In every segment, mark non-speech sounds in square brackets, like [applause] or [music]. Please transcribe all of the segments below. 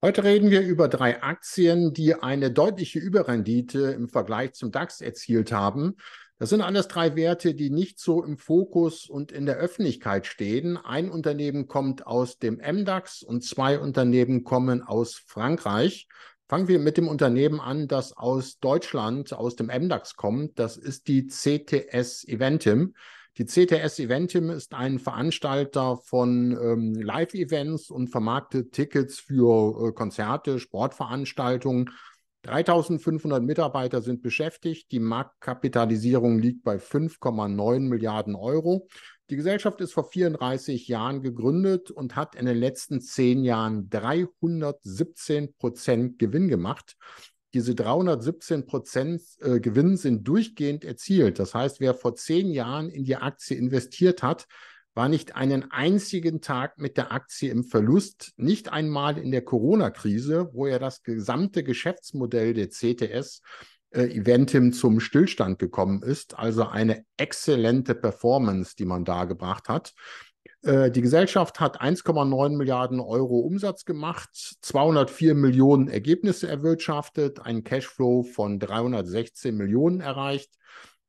Heute reden wir über drei Aktien, die eine deutliche Überrendite im Vergleich zum DAX erzielt haben. Das sind alles drei Werte, die nicht so im Fokus und in der Öffentlichkeit stehen. Ein Unternehmen kommt aus dem MDAX und zwei Unternehmen kommen aus Frankreich. Fangen wir mit dem Unternehmen an, das aus Deutschland, aus dem MDAX kommt. Das ist die CTS Eventim. Die CTS Eventim ist ein Veranstalter von ähm, Live-Events und vermarktet Tickets für äh, Konzerte, Sportveranstaltungen. 3500 Mitarbeiter sind beschäftigt. Die Marktkapitalisierung liegt bei 5,9 Milliarden Euro. Die Gesellschaft ist vor 34 Jahren gegründet und hat in den letzten zehn Jahren 317 Prozent Gewinn gemacht diese 317 Prozent äh, Gewinn sind durchgehend erzielt. Das heißt, wer vor zehn Jahren in die Aktie investiert hat, war nicht einen einzigen Tag mit der Aktie im Verlust, nicht einmal in der Corona-Krise, wo ja das gesamte Geschäftsmodell der CTS äh, Eventim zum Stillstand gekommen ist. Also eine exzellente Performance, die man da gebracht hat. Äh, die Gesellschaft hat 1,9 Milliarden Euro Umsatz gemacht, 204 Millionen Ergebnisse erwirtschaftet, einen Cashflow von 316 Millionen erreicht.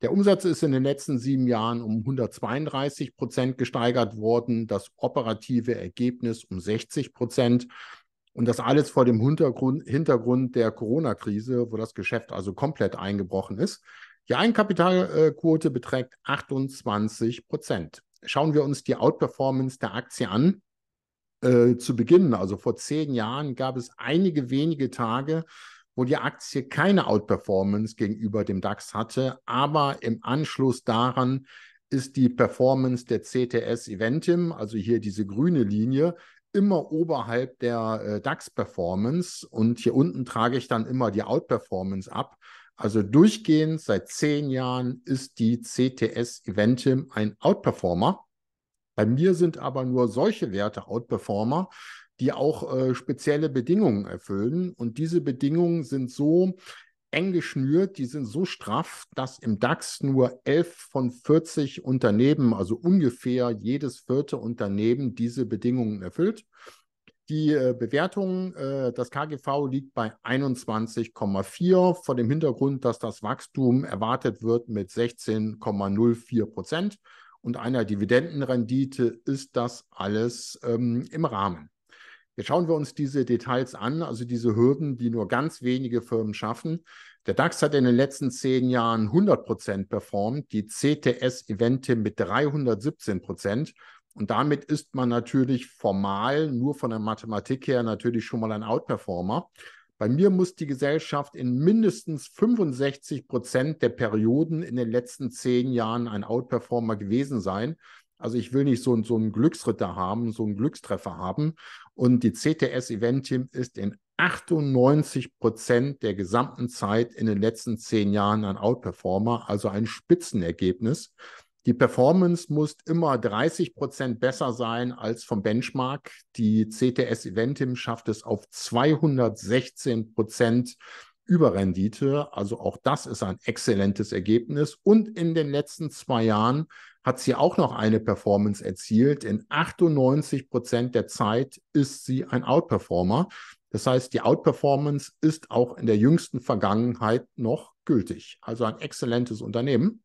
Der Umsatz ist in den letzten sieben Jahren um 132 Prozent gesteigert worden, das operative Ergebnis um 60 Prozent. Und das alles vor dem Hintergrund, Hintergrund der Corona-Krise, wo das Geschäft also komplett eingebrochen ist. Die Eigenkapitalquote beträgt 28 Prozent schauen wir uns die Outperformance der Aktie an. Äh, zu Beginn, also vor zehn Jahren, gab es einige wenige Tage, wo die Aktie keine Outperformance gegenüber dem DAX hatte, aber im Anschluss daran ist die Performance der CTS Eventim, also hier diese grüne Linie, immer oberhalb der äh, DAX-Performance und hier unten trage ich dann immer die Outperformance ab. Also durchgehend seit zehn Jahren ist die CTS Eventim ein Outperformer. Bei mir sind aber nur solche Werte Outperformer, die auch äh, spezielle Bedingungen erfüllen. Und diese Bedingungen sind so eng geschnürt, die sind so straff, dass im DAX nur 11 von 40 Unternehmen, also ungefähr jedes vierte Unternehmen, diese Bedingungen erfüllt. Die äh, Bewertung, äh, das KGV liegt bei 21,4 vor dem Hintergrund, dass das Wachstum erwartet wird mit 16,04 Prozent und einer Dividendenrendite ist das alles ähm, im Rahmen. Jetzt schauen wir uns diese Details an, also diese Hürden, die nur ganz wenige Firmen schaffen. Der DAX hat in den letzten zehn Jahren 100 Prozent performt, die CTS evente mit 317 Prozent und damit ist man natürlich formal nur von der Mathematik her natürlich schon mal ein Outperformer. Bei mir muss die Gesellschaft in mindestens 65 Prozent der Perioden in den letzten zehn Jahren ein Outperformer gewesen sein. Also ich will nicht so, so einen Glücksritter haben, so einen Glückstreffer haben. Und die CTS Event Team ist in 98 Prozent der gesamten Zeit in den letzten zehn Jahren ein Outperformer, also ein Spitzenergebnis. Die Performance muss immer 30 Prozent besser sein als vom Benchmark. Die CTS Eventim schafft es auf 216 Prozent Überrendite. Also auch das ist ein exzellentes Ergebnis. Und in den letzten zwei Jahren hat sie auch noch eine Performance erzielt. In 98 Prozent der Zeit ist sie ein Outperformer. Das heißt, die Outperformance ist auch in der jüngsten Vergangenheit noch gültig. Also ein exzellentes Unternehmen.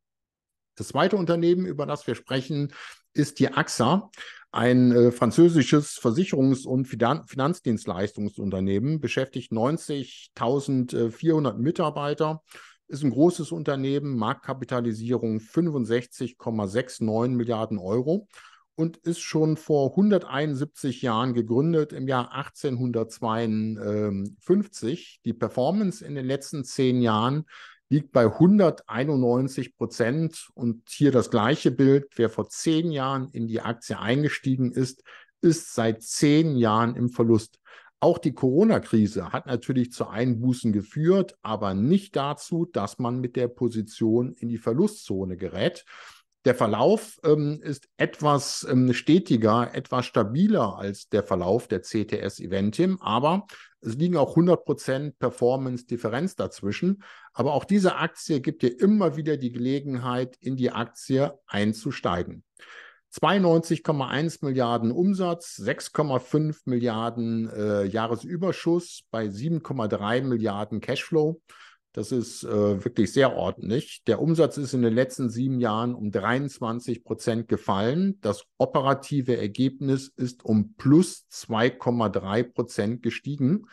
Das zweite Unternehmen, über das wir sprechen, ist die AXA, ein äh, französisches Versicherungs- und Finan Finanzdienstleistungsunternehmen, beschäftigt 90.400 Mitarbeiter, ist ein großes Unternehmen, Marktkapitalisierung 65,69 Milliarden Euro und ist schon vor 171 Jahren gegründet, im Jahr 1852. Die Performance in den letzten zehn Jahren liegt bei 191 Prozent. Und hier das gleiche Bild. Wer vor zehn Jahren in die Aktie eingestiegen ist, ist seit zehn Jahren im Verlust. Auch die Corona-Krise hat natürlich zu Einbußen geführt, aber nicht dazu, dass man mit der Position in die Verlustzone gerät. Der Verlauf ähm, ist etwas ähm, stetiger, etwas stabiler als der Verlauf der CTS Eventim, aber es liegen auch 100% Performance-Differenz dazwischen. Aber auch diese Aktie gibt dir immer wieder die Gelegenheit, in die Aktie einzusteigen. 92,1 Milliarden Umsatz, 6,5 Milliarden äh, Jahresüberschuss bei 7,3 Milliarden Cashflow. Das ist äh, wirklich sehr ordentlich. Der Umsatz ist in den letzten sieben Jahren um 23 Prozent gefallen. Das operative Ergebnis ist um plus 2,3 Prozent gestiegen.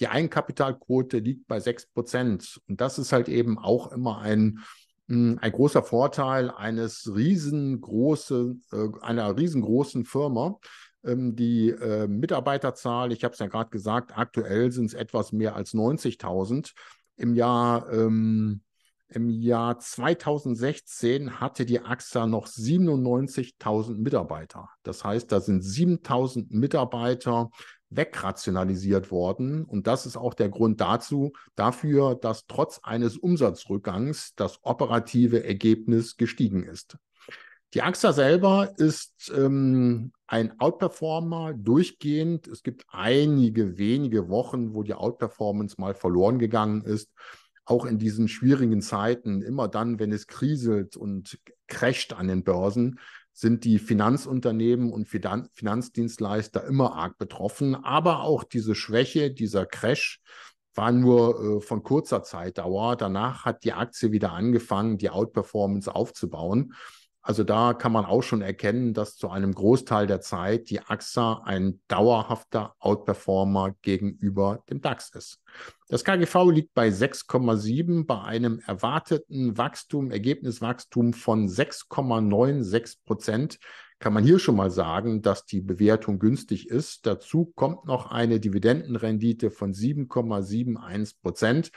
Die Eigenkapitalquote liegt bei 6 Prozent. Und das ist halt eben auch immer ein, hm, ein großer Vorteil eines riesengroßen, äh, einer riesengroßen Firma, ähm, die äh, Mitarbeiterzahl, ich habe es ja gerade gesagt, aktuell sind es etwas mehr als 90.000 im Jahr, ähm, im Jahr 2016 hatte die AXA noch 97.000 Mitarbeiter. Das heißt, da sind 7.000 Mitarbeiter wegrationalisiert worden. Und das ist auch der Grund dazu, dafür, dass trotz eines Umsatzrückgangs das operative Ergebnis gestiegen ist. Die AXA selber ist ähm, ein Outperformer durchgehend. Es gibt einige wenige Wochen, wo die Outperformance mal verloren gegangen ist. Auch in diesen schwierigen Zeiten, immer dann, wenn es kriselt und crasht an den Börsen, sind die Finanzunternehmen und Finanzdienstleister immer arg betroffen. Aber auch diese Schwäche, dieser Crash, war nur äh, von kurzer Zeitdauer. Danach hat die Aktie wieder angefangen, die Outperformance aufzubauen. Also da kann man auch schon erkennen, dass zu einem Großteil der Zeit die AXA ein dauerhafter Outperformer gegenüber dem DAX ist. Das KGV liegt bei 6,7 bei einem erwarteten Wachstum, Ergebniswachstum von 6,96 Prozent. Kann man hier schon mal sagen, dass die Bewertung günstig ist. Dazu kommt noch eine Dividendenrendite von 7,71 Prozent.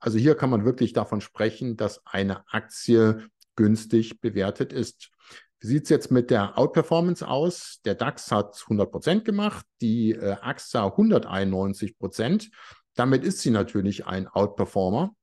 Also hier kann man wirklich davon sprechen, dass eine Aktie günstig bewertet ist. Wie sieht es jetzt mit der Outperformance aus? Der DAX hat 100 Prozent gemacht, die äh, AXA 191 Prozent. Damit ist sie natürlich ein Outperformer.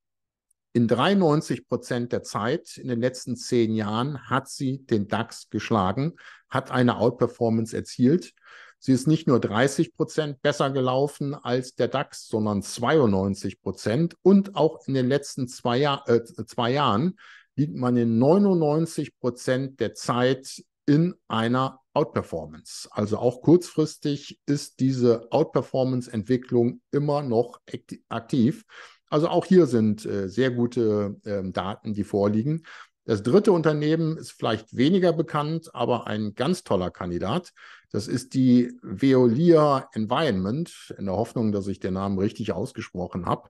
In 93 Prozent der Zeit in den letzten zehn Jahren hat sie den DAX geschlagen, hat eine Outperformance erzielt. Sie ist nicht nur 30 Prozent besser gelaufen als der DAX, sondern 92 Prozent. Und auch in den letzten zwei, Jahr, äh, zwei Jahren liegt man in 99 Prozent der Zeit in einer Outperformance. Also auch kurzfristig ist diese Outperformance-Entwicklung immer noch aktiv. Also auch hier sind äh, sehr gute äh, Daten, die vorliegen. Das dritte Unternehmen ist vielleicht weniger bekannt, aber ein ganz toller Kandidat. Das ist die Veolia Environment, in der Hoffnung, dass ich den Namen richtig ausgesprochen habe.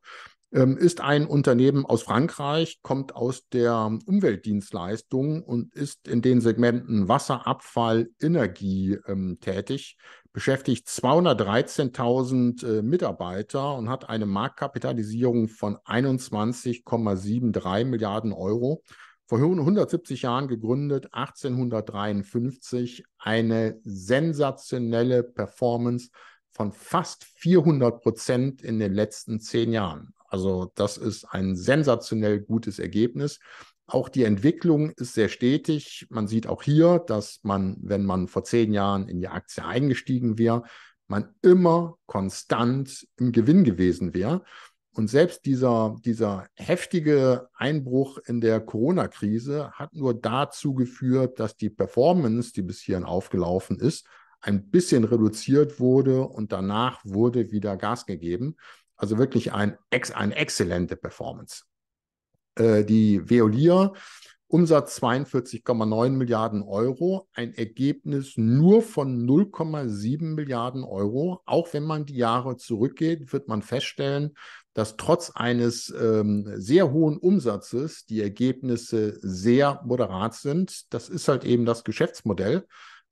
Ähm, ist ein Unternehmen aus Frankreich, kommt aus der Umweltdienstleistung und ist in den Segmenten Wasser, Abfall, Energie ähm, tätig, beschäftigt 213.000 äh, Mitarbeiter und hat eine Marktkapitalisierung von 21,73 Milliarden Euro. Vor 170 Jahren gegründet, 1853, eine sensationelle Performance von fast 400 Prozent in den letzten zehn Jahren. Also das ist ein sensationell gutes Ergebnis. Auch die Entwicklung ist sehr stetig. Man sieht auch hier, dass man, wenn man vor zehn Jahren in die Aktie eingestiegen wäre, man immer konstant im Gewinn gewesen wäre. Und selbst dieser, dieser heftige Einbruch in der Corona-Krise hat nur dazu geführt, dass die Performance, die bis hierhin aufgelaufen ist, ein bisschen reduziert wurde und danach wurde wieder Gas gegeben. Also wirklich ein, eine exzellente Performance. Äh, die Veolia, Umsatz 42,9 Milliarden Euro, ein Ergebnis nur von 0,7 Milliarden Euro. Auch wenn man die Jahre zurückgeht, wird man feststellen, dass trotz eines ähm, sehr hohen Umsatzes die Ergebnisse sehr moderat sind. Das ist halt eben das Geschäftsmodell.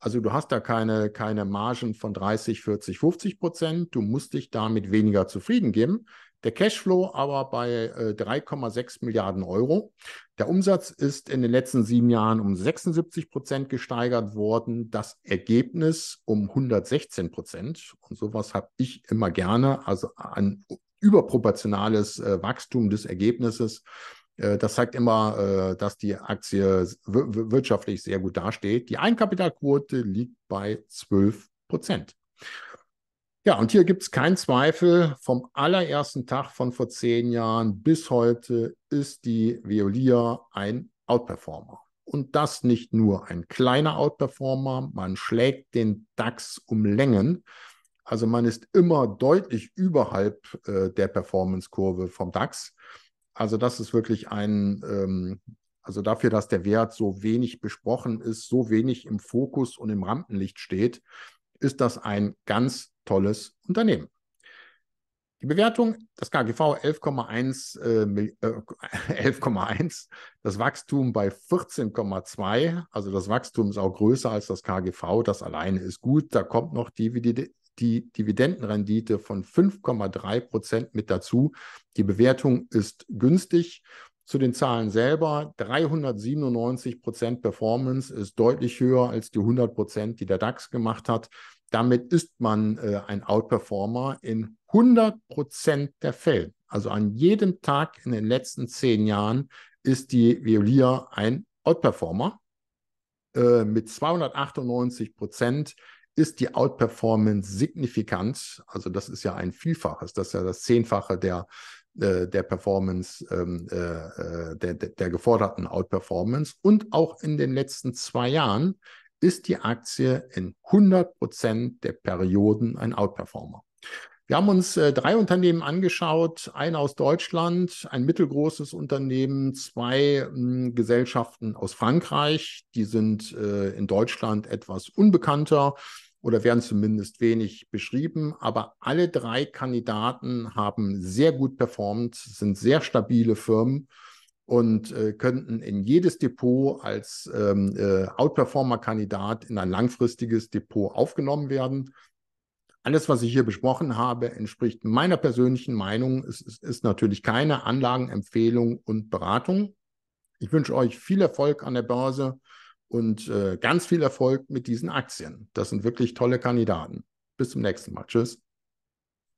Also du hast da keine, keine Margen von 30, 40, 50 Prozent. Du musst dich damit weniger zufrieden geben. Der Cashflow aber bei äh, 3,6 Milliarden Euro. Der Umsatz ist in den letzten sieben Jahren um 76 Prozent gesteigert worden, das Ergebnis um 116 Prozent. Und sowas habe ich immer gerne. Also ein überproportionales äh, Wachstum des Ergebnisses äh, das zeigt immer, äh, dass die Aktie wirtschaftlich sehr gut dasteht. Die Einkapitalquote liegt bei 12 Prozent. Ja, und hier gibt es keinen Zweifel, vom allerersten Tag von vor zehn Jahren bis heute ist die Veolia ein Outperformer. Und das nicht nur ein kleiner Outperformer, man schlägt den DAX um Längen. Also man ist immer deutlich überhalb äh, der Performance-Kurve vom DAX. Also das ist wirklich ein, ähm, also dafür, dass der Wert so wenig besprochen ist, so wenig im Fokus und im Rampenlicht steht, ist das ein ganz tolles Unternehmen. Die Bewertung, das KGV 11,1, äh, äh, [laughs] das Wachstum bei 14,2, also das Wachstum ist auch größer als das KGV, das alleine ist gut, da kommt noch Dividende, die Dividendenrendite von 5,3 Prozent mit dazu. Die Bewertung ist günstig. Zu den Zahlen selber, 397 Prozent Performance ist deutlich höher als die 100 Prozent, die der DAX gemacht hat. Damit ist man äh, ein Outperformer in 100 Prozent der Fälle. Also an jedem Tag in den letzten zehn Jahren ist die Violia ein Outperformer äh, mit 298 Prozent ist die Outperformance signifikant. Also das ist ja ein Vielfaches, das ist ja das Zehnfache der, äh, der Performance, ähm, äh, äh der, der geforderten Outperformance. Und auch in den letzten zwei Jahren ist die Aktie in 100 Prozent der Perioden ein Outperformer. Wir haben uns äh, drei Unternehmen angeschaut, ein aus Deutschland, ein mittelgroßes Unternehmen, zwei hm, Gesellschaften aus Frankreich, die sind äh, in Deutschland etwas unbekannter oder werden zumindest wenig beschrieben. Aber alle drei Kandidaten haben sehr gut performt, sind sehr stabile Firmen und äh, könnten in jedes Depot als ähm, äh, Outperformer-Kandidat in ein langfristiges Depot aufgenommen werden. Alles, was ich hier besprochen habe, entspricht meiner persönlichen Meinung. Es ist, ist natürlich keine Anlagenempfehlung und Beratung. Ich wünsche euch viel Erfolg an der Börse und äh, ganz viel Erfolg mit diesen Aktien. Das sind wirklich tolle Kandidaten. Bis zum nächsten Mal. Tschüss.